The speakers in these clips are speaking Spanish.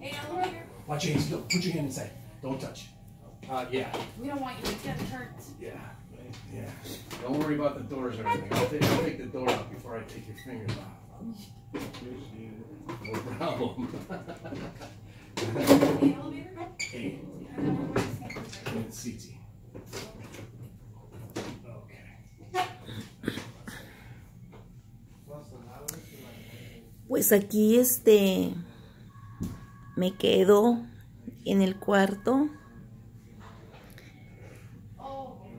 Hey, Watch your hands. put your hand inside. Don't touch. Uh, yeah. We don't want you to get hurt. Yeah. Yeah. Don't worry about the doors or anything. I'll take, I'll take the door out before I take your fingers off. No problem. hey, elevator. Hey. And CT. pues aquí este me quedo en el cuarto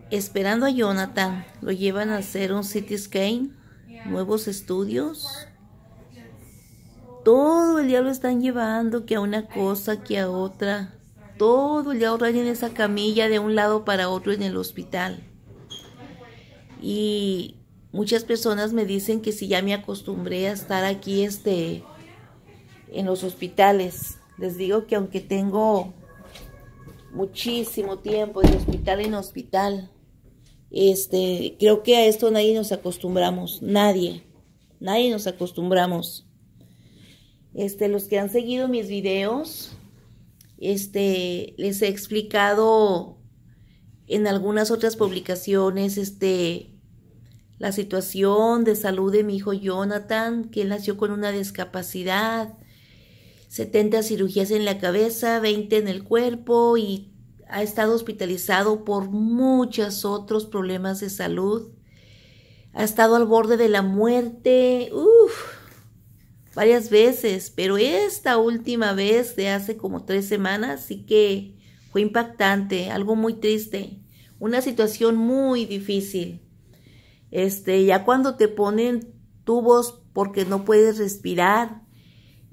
esperando a Jonathan. Lo llevan a hacer un city scan, nuevos estudios. Todo el día lo están llevando, que a una cosa, que a otra. Todo el día lo en esa camilla de un lado para otro en el hospital. Y muchas personas me dicen que si ya me acostumbré a estar aquí este, en los hospitales les digo que aunque tengo muchísimo tiempo de hospital en hospital, este, creo que a esto nadie nos acostumbramos, nadie, nadie nos acostumbramos. Este, los que han seguido mis videos, este, les he explicado en algunas otras publicaciones, este, la situación de salud de mi hijo Jonathan, que él nació con una discapacidad 70 cirugías en la cabeza, 20 en el cuerpo y ha estado hospitalizado por muchos otros problemas de salud. Ha estado al borde de la muerte, uff, varias veces, pero esta última vez de hace como tres semanas sí que fue impactante, algo muy triste, una situación muy difícil. Este, ya cuando te ponen tubos porque no puedes respirar,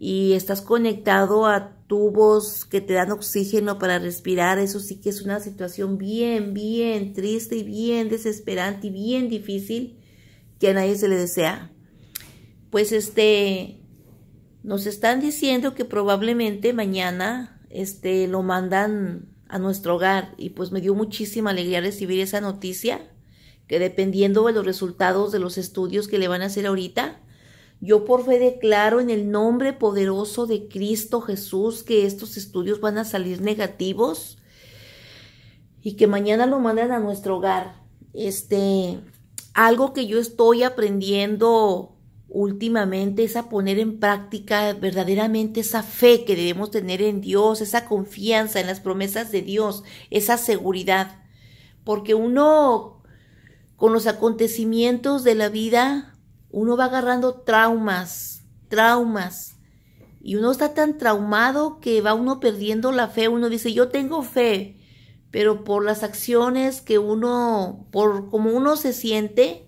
y estás conectado a tubos que te dan oxígeno para respirar, eso sí que es una situación bien, bien triste y bien desesperante y bien difícil que a nadie se le desea. Pues este, nos están diciendo que probablemente mañana este, lo mandan a nuestro hogar y pues me dio muchísima alegría recibir esa noticia que dependiendo de los resultados de los estudios que le van a hacer ahorita, yo por fe declaro en el nombre poderoso de Cristo Jesús que estos estudios van a salir negativos y que mañana lo mandan a nuestro hogar. Este, algo que yo estoy aprendiendo últimamente es a poner en práctica verdaderamente esa fe que debemos tener en Dios, esa confianza en las promesas de Dios, esa seguridad. Porque uno con los acontecimientos de la vida uno va agarrando traumas, traumas. Y uno está tan traumado que va uno perdiendo la fe. Uno dice, yo tengo fe, pero por las acciones que uno, por como uno se siente,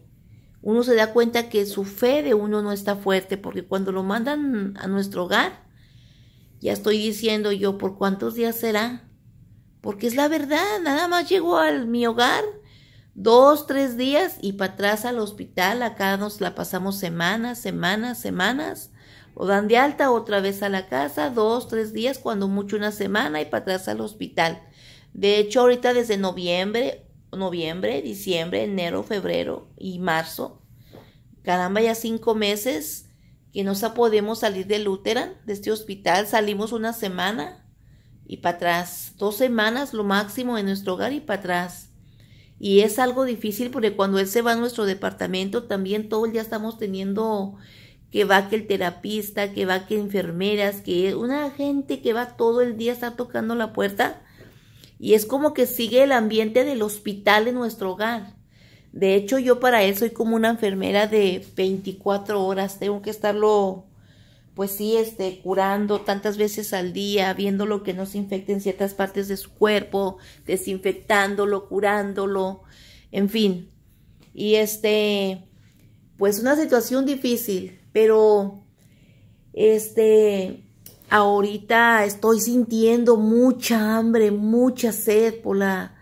uno se da cuenta que su fe de uno no está fuerte, porque cuando lo mandan a nuestro hogar, ya estoy diciendo yo, ¿por cuántos días será? Porque es la verdad, nada más llego a mi hogar dos, tres días y para atrás al hospital. Acá nos la pasamos semanas, semanas, semanas. o dan de alta otra vez a la casa, dos, tres días, cuando mucho una semana y para atrás al hospital. De hecho, ahorita desde noviembre, noviembre, diciembre, enero, febrero y marzo, caramba, ya cinco meses que no podemos salir del útero de este hospital. Salimos una semana y para atrás, dos semanas lo máximo en nuestro hogar y para atrás y es algo difícil porque cuando él se va a nuestro departamento también todo el día estamos teniendo que va que el terapista, que va que enfermeras, que una gente que va todo el día estar tocando la puerta y es como que sigue el ambiente del hospital en nuestro hogar. De hecho, yo para él soy como una enfermera de 24 horas, tengo que estarlo pues sí, este, curando tantas veces al día, viendo lo que no se infecte en ciertas partes de su cuerpo, desinfectándolo, curándolo, en fin. Y este, pues una situación difícil, pero este, ahorita estoy sintiendo mucha hambre, mucha sed por la,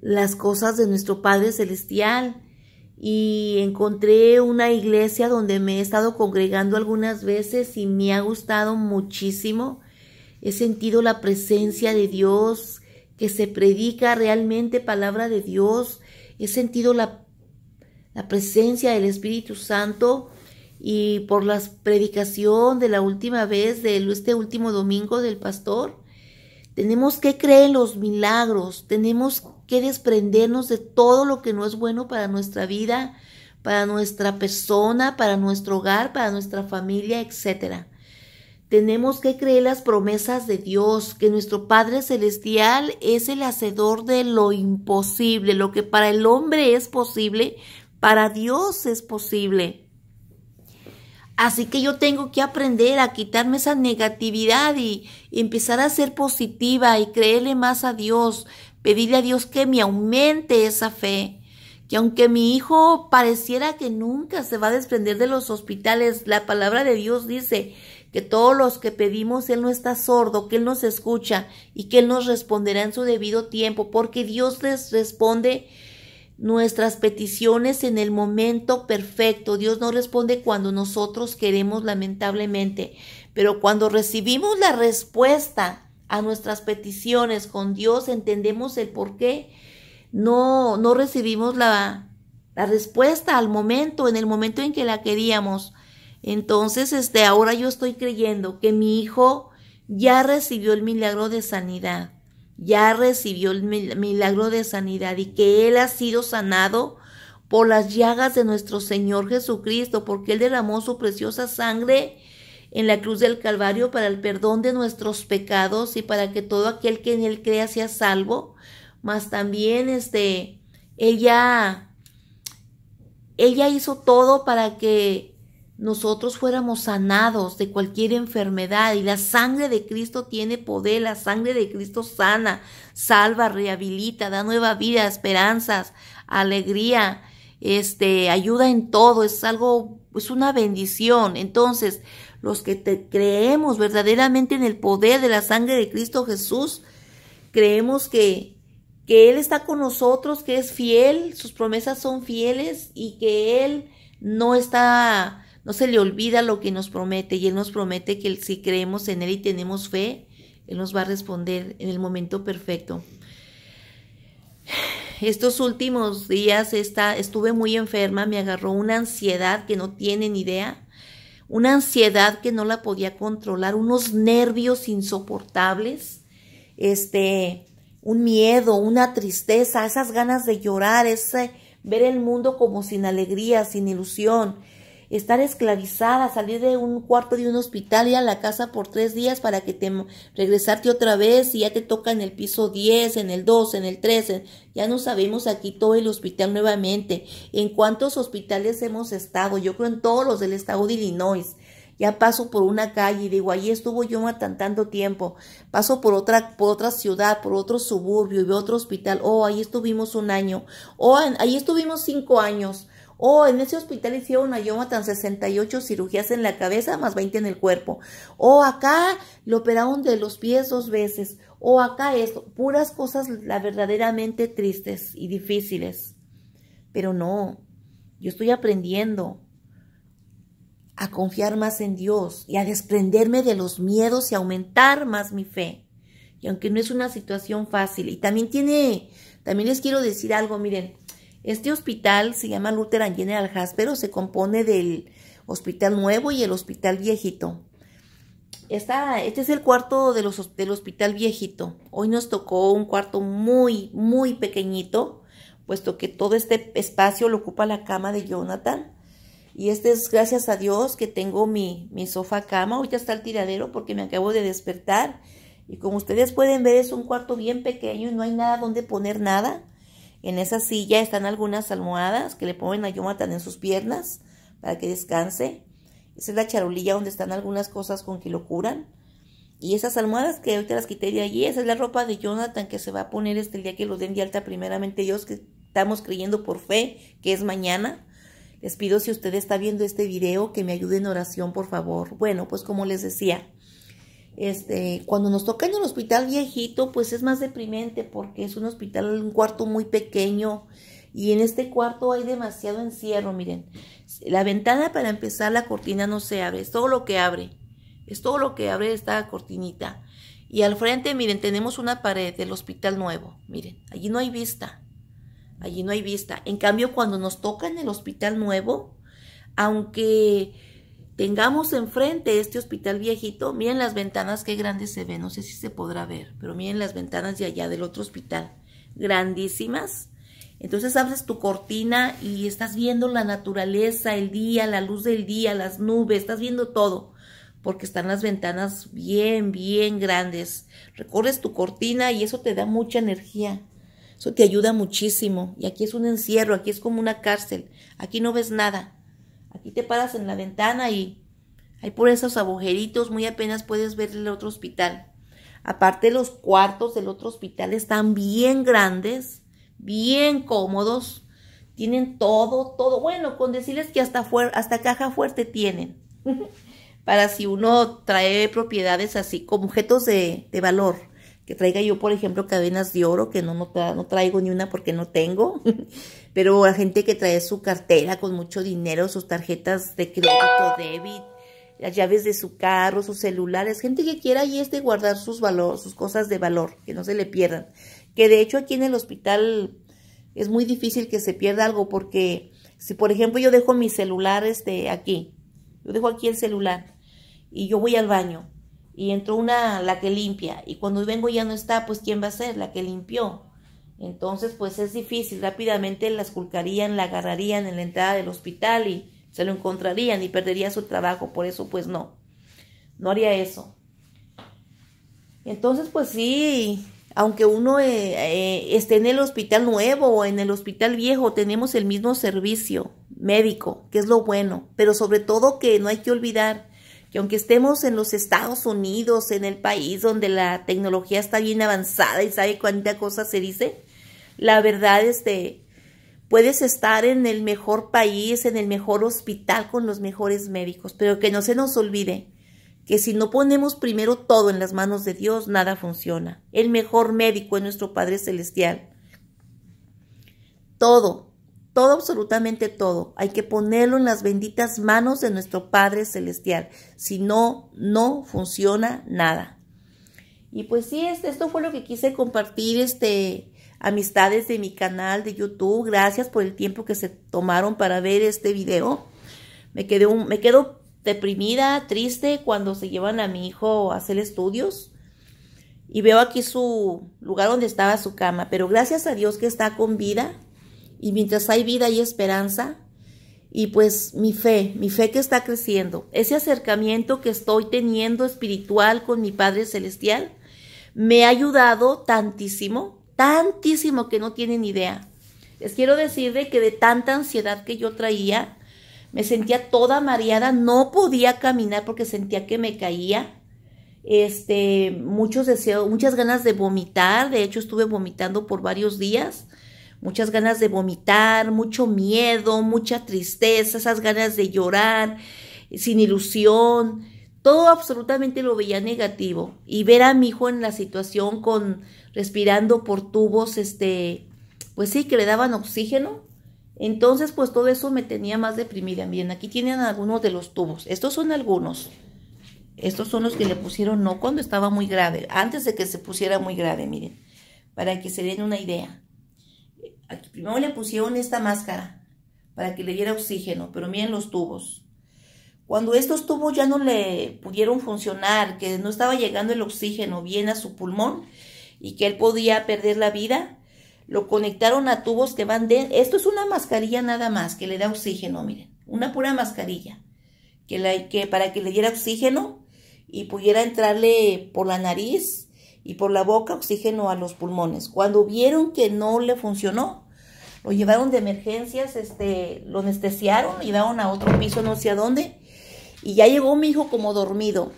las cosas de nuestro Padre Celestial y encontré una iglesia donde me he estado congregando algunas veces y me ha gustado muchísimo. He sentido la presencia de Dios, que se predica realmente palabra de Dios. He sentido la, la presencia del Espíritu Santo y por la predicación de la última vez, de este último domingo del pastor, tenemos que creer en los milagros, tenemos que desprendernos de todo lo que no es bueno para nuestra vida, para nuestra persona, para nuestro hogar, para nuestra familia, etc. Tenemos que creer las promesas de Dios, que nuestro Padre Celestial es el hacedor de lo imposible, lo que para el hombre es posible, para Dios es posible. Así que yo tengo que aprender a quitarme esa negatividad y, empezar a ser positiva y creerle más a Dios, pedirle a Dios que me aumente esa fe, que aunque mi hijo pareciera que nunca se va a desprender de los hospitales, la palabra de Dios dice que todos los que pedimos, Él no está sordo, que Él nos escucha y que Él nos responderá en su debido tiempo, porque Dios les responde nuestras peticiones en el momento perfecto. Dios no responde cuando nosotros queremos lamentablemente, pero cuando recibimos la respuesta a nuestras peticiones con Dios, entendemos el por qué no, no recibimos la, la respuesta al momento, en el momento en que la queríamos. Entonces, este, ahora yo estoy creyendo que mi hijo ya recibió el milagro de sanidad ya recibió el milagro de sanidad y que Él ha sido sanado por las llagas de nuestro Señor Jesucristo, porque Él derramó su preciosa sangre en la cruz del Calvario para el perdón de nuestros pecados y para que todo aquel que en Él crea sea salvo, mas también este, ella. ella hizo todo para que nosotros fuéramos sanados de cualquier enfermedad y la sangre de Cristo tiene poder, la sangre de Cristo sana, salva, rehabilita, da nueva vida, esperanzas, alegría, este, ayuda en todo, es algo, es una bendición. Entonces, los que creemos verdaderamente en el poder de la sangre de Cristo Jesús, creemos que, que Él está con nosotros, que es fiel, sus promesas son fieles y que Él no está no se le olvida lo que nos promete y Él nos promete que si creemos en Él y tenemos fe, Él nos va a responder en el momento perfecto. Estos últimos días esta, estuve muy enferma, me agarró una ansiedad que no ni idea, una ansiedad que no la podía controlar, unos nervios insoportables, este, un miedo, una tristeza, esas ganas de llorar, ese ver el mundo como sin alegría, sin ilusión, estar esclavizada, salir de un cuarto de un hospital, y a la casa por tres días para que te regresarte otra vez y ya te toca en el piso 10, en el 2, en el 13. ya no sabemos aquí todo el hospital nuevamente. ¿En cuántos hospitales hemos estado? Yo creo en todos los del estado de Illinois. Ya paso por una calle y digo, ahí estuvo yo tan tanto tiempo. Paso por otra, por otra ciudad, por otro suburbio y veo otro hospital. Oh, ahí estuvimos un año. Oh, ahí estuvimos cinco años. Oh, en ese hospital hicieron a tan 68 cirugías en la cabeza más 20 en el cuerpo. O acá lo operaron de los pies dos veces. O acá esto. Puras cosas verdaderamente tristes y difíciles. Pero no, yo estoy aprendiendo a confiar más en Dios y a desprenderme de los miedos y aumentar más mi fe. Y aunque no es una situación fácil, y también tiene, también les quiero decir algo, miren, este hospital se llama Lutheran General Hospital, se compone del hospital nuevo y el hospital viejito. este es el cuarto del hospital viejito. Hoy nos tocó un cuarto muy, muy pequeñito, puesto que todo este espacio lo ocupa la cama de Jonathan. Y este es gracias a Dios que tengo mi, mi sofá cama. Hoy ya está el tiradero porque me acabo de despertar. Y como ustedes pueden ver es un cuarto bien pequeño y no hay nada donde poner nada. En esa silla están algunas almohadas que le ponen a Jonathan en sus piernas para que descanse. Esa es la charolilla donde están algunas cosas con que lo curan. Y esas almohadas que ahorita las quité de allí, esa es la ropa de Jonathan que se va a poner este día que lo den de alta primeramente Dios, que estamos creyendo por fe, que es mañana. Les pido si usted está viendo este video que me ayude en oración, por favor. Bueno, pues como les decía, este, cuando nos toca en el hospital viejito, pues es más deprimente porque es un hospital, un cuarto muy pequeño y en este cuarto hay demasiado encierro, miren. La ventana para empezar, la cortina no se abre, es todo lo que abre. Es todo lo que abre esta cortinita. Y al frente, miren, tenemos una pared del hospital nuevo. Miren, allí no hay vista. Allí no hay vista. En cambio, cuando nos toca en el hospital nuevo, aunque tengamos enfrente este hospital viejito, miren las ventanas, qué grandes se ven, no sé si se podrá ver, pero miren las ventanas de allá del otro hospital, grandísimas. Entonces abres tu cortina y estás viendo la naturaleza, el día, la luz del día, las nubes, estás viendo todo, porque están las ventanas bien, bien grandes. Recorres tu cortina y eso te da mucha energía. Eso te ayuda muchísimo. Y aquí es un encierro, aquí es como una cárcel. Aquí no ves nada y te paras en la ventana y hay por esos agujeritos muy apenas puedes ver el otro hospital. Aparte los cuartos del otro hospital están bien grandes, bien cómodos, tienen todo, todo, bueno, con decirles que hasta, hasta caja fuerte tienen, para si uno trae propiedades así como objetos de, de valor que traiga yo, por ejemplo, cadenas de oro, que no, no, traigo ni una porque no tengo, pero la gente que trae su cartera con mucho dinero, sus tarjetas de crédito, débit, las llaves de su carro, sus celulares, gente que quiera y este guardar sus sus cosas de valor, que no se le pierdan. Que de hecho aquí en el hospital es muy difícil que se pierda algo porque si por ejemplo yo dejo mi celular este aquí, yo dejo aquí el celular y yo voy al baño y entró una, la que limpia, y cuando vengo ya no está, pues ¿quién va a ser? La que limpió. Entonces, pues es difícil, rápidamente la esculcarían, la agarrarían en la entrada del hospital y se lo encontrarían y perdería su trabajo, por eso pues no, no haría eso. Entonces, pues sí, aunque uno eh, eh, esté en el hospital nuevo o en el hospital viejo, tenemos el mismo servicio médico, que es lo bueno, pero sobre todo que no hay que olvidar que aunque estemos en los Estados Unidos, en el país donde la tecnología está bien avanzada y sabe cuánta cosa se dice, la verdad es que puedes estar en el mejor país, en el mejor hospital con los mejores médicos, pero que no se nos olvide que si no ponemos primero todo en las manos de Dios, nada funciona. El mejor médico es nuestro Padre Celestial. Todo, todo, absolutamente todo. Hay que ponerlo en las benditas manos de nuestro Padre Celestial. Si no, no funciona nada. Y pues sí, esto fue lo que quise compartir, este, amistades de mi canal de YouTube. Gracias por el tiempo que se tomaron para ver este video. Me, quedé me quedo deprimida, triste cuando se llevan a mi hijo a hacer estudios. Y veo aquí su lugar donde estaba su cama. Pero gracias a Dios que está con vida y mientras hay vida y esperanza, y pues mi fe, mi fe que está creciendo, ese acercamiento que estoy teniendo espiritual con mi Padre Celestial, me ha ayudado tantísimo, tantísimo que no tienen idea. Les quiero decir que de tanta ansiedad que yo traía, me sentía toda mareada, no podía caminar porque sentía que me caía. Este, muchos deseos, muchas ganas de vomitar, de hecho estuve vomitando por varios días muchas ganas de vomitar, mucho miedo, mucha tristeza, esas ganas de llorar, sin ilusión, todo absolutamente lo veía negativo. Y ver a mi hijo en la situación con respirando por tubos, este, pues sí, que le daban oxígeno. Entonces, pues todo eso me tenía más deprimida. Miren, aquí tienen algunos de los tubos. Estos son algunos. Estos son los que le pusieron no cuando estaba muy grave, antes de que se pusiera muy grave, miren, para que se den una idea aquí primero le pusieron esta máscara para que le diera oxígeno, pero miren los tubos. Cuando estos tubos ya no le pudieron funcionar, que no estaba llegando el oxígeno bien a su pulmón y que él podía perder la vida, lo conectaron a tubos que van de... Esto es una mascarilla nada más que le da oxígeno, miren, una pura mascarilla, que, que para que le diera oxígeno y pudiera entrarle por la nariz y por la boca oxígeno a los pulmones. Cuando vieron que no le funcionó, lo llevaron de emergencias, este, lo anestesiaron, y llevaron a otro piso no sé a dónde, y ya llegó mi hijo como dormido.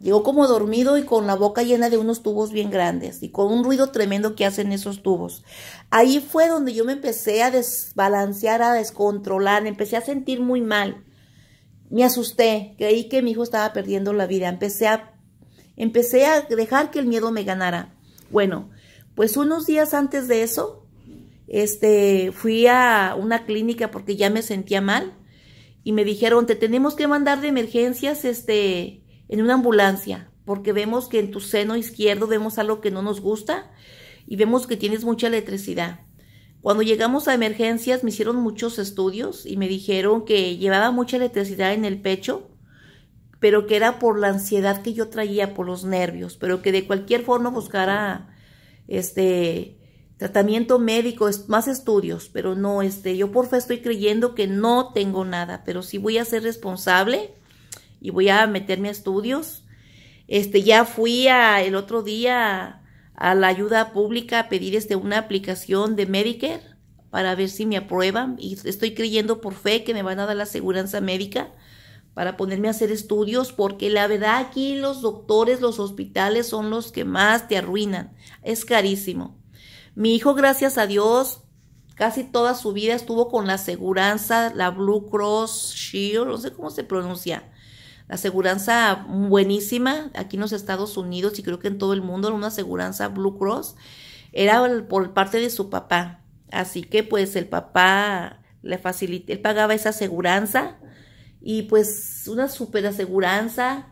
Llegó como dormido y con la boca llena de unos tubos bien grandes y con un ruido tremendo que hacen esos tubos. Ahí fue donde yo me empecé a desbalancear, a descontrolar, empecé a sentir muy mal. Me asusté, creí que mi hijo estaba perdiendo la vida, empecé a Empecé a dejar que el miedo me ganara. Bueno, pues unos días antes de eso, este, fui a una clínica porque ya me sentía mal y me dijeron, te tenemos que mandar de emergencias este, en una ambulancia porque vemos que en tu seno izquierdo vemos algo que no nos gusta y vemos que tienes mucha electricidad. Cuando llegamos a emergencias me hicieron muchos estudios y me dijeron que llevaba mucha electricidad en el pecho pero que era por la ansiedad que yo traía, por los nervios, pero que de cualquier forma buscara este tratamiento médico, más estudios, pero no, este, yo por fe estoy creyendo que no tengo nada, pero sí voy a ser responsable y voy a meterme a estudios. Este, ya fui el otro día a la ayuda pública a pedir este, una aplicación de Medicare para ver si me aprueban y estoy creyendo por fe que me van a dar la aseguranza médica para ponerme a hacer estudios, porque la verdad aquí los doctores, los hospitales son los que más te arruinan. Es carísimo. Mi hijo, gracias a Dios, casi toda su vida estuvo con la aseguranza, la Blue Cross Shield, no sé cómo se pronuncia. La aseguranza buenísima aquí en los Estados Unidos y creo que en todo el mundo, una aseguranza Blue Cross, era por parte de su papá. Así que pues el papá le facilitó, él pagaba esa aseguranza y pues una super aseguranza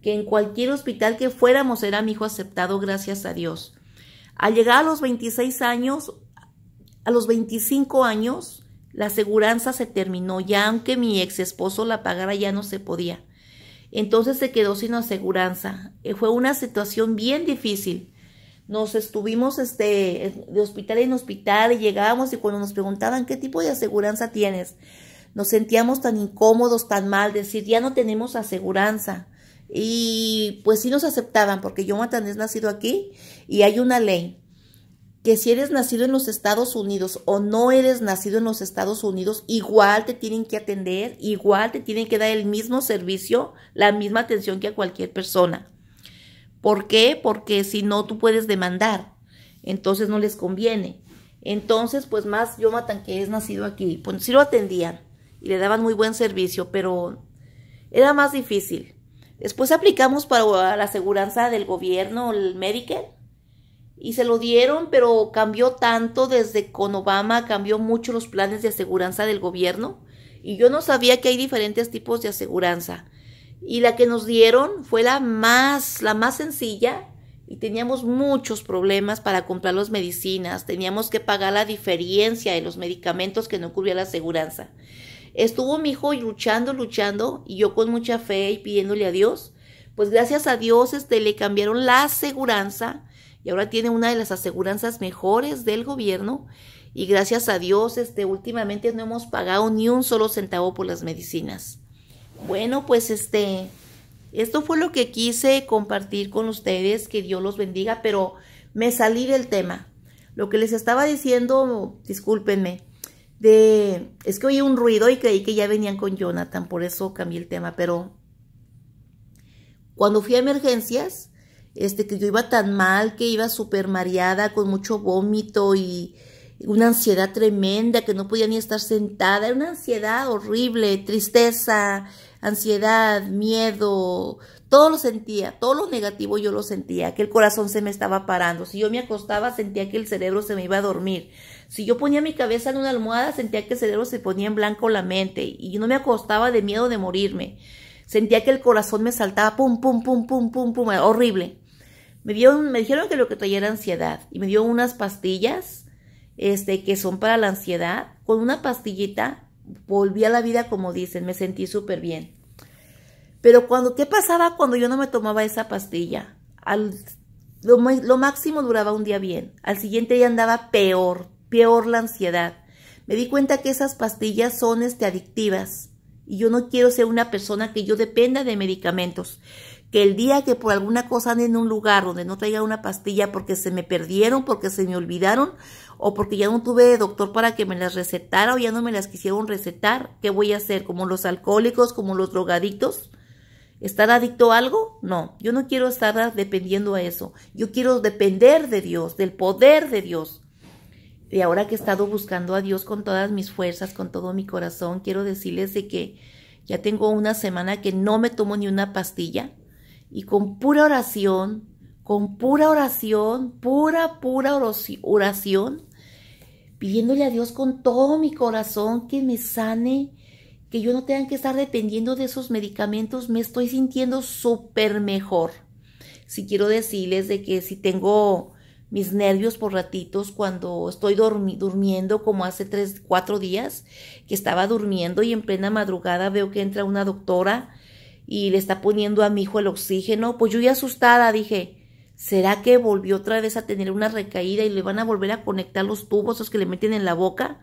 que en cualquier hospital que fuéramos era mi hijo aceptado, gracias a Dios. Al llegar a los 26 años, a los 25 años, la aseguranza se terminó, ya aunque mi ex esposo la pagara ya no se podía. Entonces se quedó sin aseguranza. Eh, fue una situación bien difícil. Nos estuvimos este, de hospital en hospital y llegábamos y cuando nos preguntaban qué tipo de aseguranza tienes, nos sentíamos tan incómodos, tan mal, decir, ya no tenemos aseguranza. Y pues sí nos aceptaban, porque yo, Matan, es nacido aquí y hay una ley que si eres nacido en los Estados Unidos o no eres nacido en los Estados Unidos, igual te tienen que atender, igual te tienen que dar el mismo servicio, la misma atención que a cualquier persona. ¿Por qué? Porque si no, tú puedes demandar. Entonces no les conviene. Entonces, pues más Matan que es nacido aquí, pues sí lo atendían y le daban muy buen servicio, pero era más difícil. Después aplicamos para la aseguranza del gobierno, el Medicare, y se lo dieron, pero cambió tanto desde con Obama, cambió mucho los planes de aseguranza del gobierno, y yo no sabía que hay diferentes tipos de aseguranza. Y la que nos dieron fue la más, la más sencilla, y teníamos muchos problemas para comprar las medicinas, teníamos que pagar la diferencia de los medicamentos que no cubría la aseguranza estuvo mi hijo luchando, luchando, y yo con mucha fe y pidiéndole a Dios, pues gracias a Dios este, le cambiaron la aseguranza y ahora tiene una de las aseguranzas mejores del gobierno y gracias a Dios este, últimamente no hemos pagado ni un solo centavo por las medicinas. Bueno, pues este, esto fue lo que quise compartir con ustedes, que Dios los bendiga, pero me salí del tema. Lo que les estaba diciendo, discúlpenme, de, es que oí un ruido y creí que ya venían con Jonathan, por eso cambié el tema, pero cuando fui a emergencias, este, que yo iba tan mal, que iba súper mareada, con mucho vómito y una ansiedad tremenda, que no podía ni estar sentada, era una ansiedad horrible, tristeza, ansiedad, miedo, todo lo sentía, todo lo negativo yo lo sentía, que el corazón se me estaba parando, si yo me acostaba sentía que el cerebro se me iba a dormir, si yo ponía mi cabeza en una almohada, sentía que el cerebro se ponía en blanco la mente y yo no me acostaba de miedo de morirme. Sentía que el corazón me saltaba pum, pum, pum, pum, pum, pum, horrible. Me, me dijeron que lo que traía era ansiedad y me dio unas pastillas este, que son para la ansiedad. Con una pastillita volví a la vida como dicen, me sentí súper bien. Pero cuando, ¿qué pasaba cuando yo no me tomaba esa pastilla? Al, lo, lo máximo duraba un día bien, al siguiente día andaba peor, peor la ansiedad. Me di cuenta que esas pastillas son este, adictivas y yo no quiero ser una persona que yo dependa de medicamentos. Que el día que por alguna cosa ande en un lugar donde no traiga una pastilla porque se me perdieron, porque se me olvidaron o porque ya no tuve doctor para que me las recetara o ya no me las quisieron recetar, ¿qué voy a hacer? ¿Como los alcohólicos, como los drogadictos? ¿Estar adicto a algo? No, yo no quiero estar dependiendo a eso. Yo quiero depender de Dios, del poder de Dios y ahora que he estado buscando a Dios con todas mis fuerzas, con todo mi corazón, quiero decirles de que ya tengo una semana que no me tomo ni una pastilla y con pura oración, con pura oración, pura, pura oración, pidiéndole a Dios con todo mi corazón que me sane, que yo no tenga que estar dependiendo de esos medicamentos, me estoy sintiendo súper mejor. Si quiero decirles de que si tengo mis nervios por ratitos cuando estoy durmiendo, como hace tres, cuatro días que estaba durmiendo y en plena madrugada veo que entra una doctora y le está poniendo a mi hijo el oxígeno. Pues yo ya asustada dije, ¿será que volvió otra vez a tener una recaída y le van a volver a conectar los tubos, los que le meten en la boca?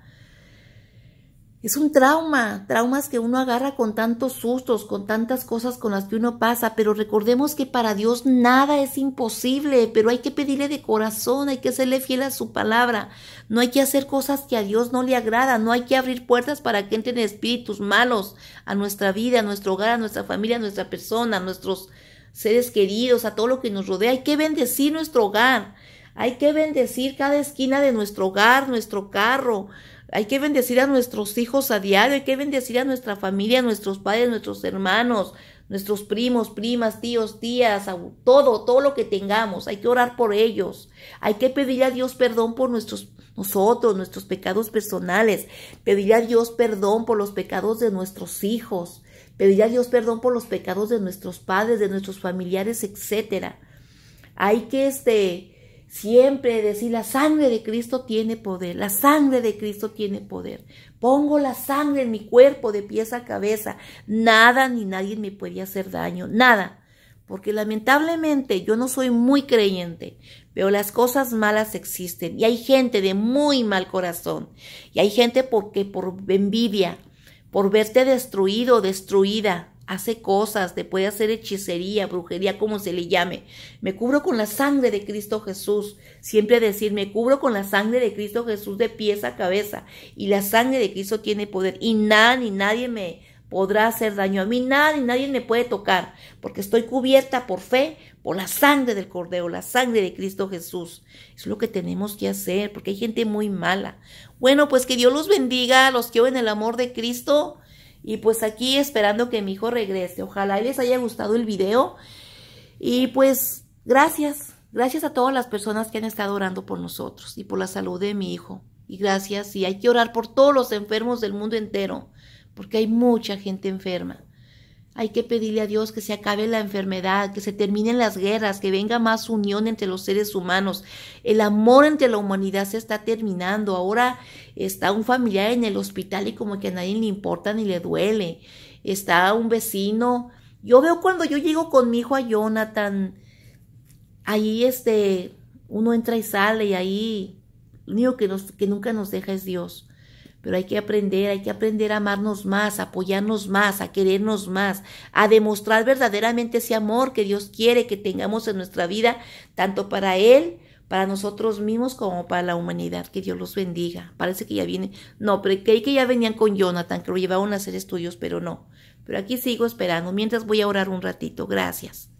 Es un trauma, traumas que uno agarra con tantos sustos, con tantas cosas con las que uno pasa, pero recordemos que para Dios nada es imposible, pero hay que pedirle de corazón, hay que serle fiel a su palabra, no hay que hacer cosas que a Dios no le agradan, no hay que abrir puertas para que entren espíritus malos a nuestra vida, a nuestro hogar, a nuestra familia, a nuestra persona, a nuestros seres queridos, a todo lo que nos rodea, hay que bendecir nuestro hogar, hay que bendecir cada esquina de nuestro hogar, nuestro carro, hay que bendecir a nuestros hijos a diario, hay que bendecir a nuestra familia, a nuestros padres, nuestros hermanos, nuestros primos, primas, tíos, tías, todo, todo lo que tengamos. Hay que orar por ellos. Hay que pedirle a Dios perdón por nuestros, nosotros, nuestros pecados personales. Pedirle a Dios perdón por los pecados de nuestros hijos. Pedirle a Dios perdón por los pecados de nuestros padres, de nuestros familiares, etc. Hay que, este, Siempre decir, la sangre de Cristo tiene poder, la sangre de Cristo tiene poder. Pongo la sangre en mi cuerpo de pies a cabeza. Nada ni nadie me puede hacer daño, nada. Porque lamentablemente yo no soy muy creyente, pero las cosas malas existen y hay gente de muy mal corazón y hay gente porque por envidia, por verte destruido, destruida, hace cosas, te puede hacer hechicería, brujería, como se le llame. Me cubro con la sangre de Cristo Jesús. Siempre decir, me cubro con la sangre de Cristo Jesús de pies a cabeza. Y la sangre de Cristo tiene poder. Y nada ni nadie me podrá hacer daño a mí. Nada ni nadie me puede tocar. Porque estoy cubierta por fe, por la sangre del Cordero, la sangre de Cristo Jesús. Es lo que tenemos que hacer, porque hay gente muy mala. Bueno, pues que Dios los bendiga. Los que en el amor de Cristo. Y pues aquí esperando que mi hijo regrese. Ojalá les haya gustado el video. Y pues gracias. Gracias a todas las personas que han estado orando por nosotros y por la salud de mi hijo. Y gracias. Y hay que orar por todos los enfermos del mundo entero. Porque hay mucha gente enferma. Hay que pedirle a Dios que se acabe la enfermedad, que se terminen las guerras, que venga más unión entre los seres humanos. El amor entre la humanidad se está terminando. Ahora está un familiar en el hospital y como que a nadie le importa ni le duele. Está un vecino. Yo veo cuando yo llego con mi hijo a Jonathan, ahí este, uno entra y sale y ahí lo único que, que nunca nos deja es Dios. Pero hay que aprender, hay que aprender a amarnos más, a apoyarnos más, a querernos más, a demostrar verdaderamente ese amor que Dios quiere que tengamos en nuestra vida, tanto para Él, para nosotros mismos como para la humanidad. Que Dios los bendiga. Parece que ya viene. No, pero creí que ya venían con Jonathan, que lo llevaban a hacer estudios, pero no. Pero aquí sigo esperando. Mientras voy a orar un ratito. Gracias.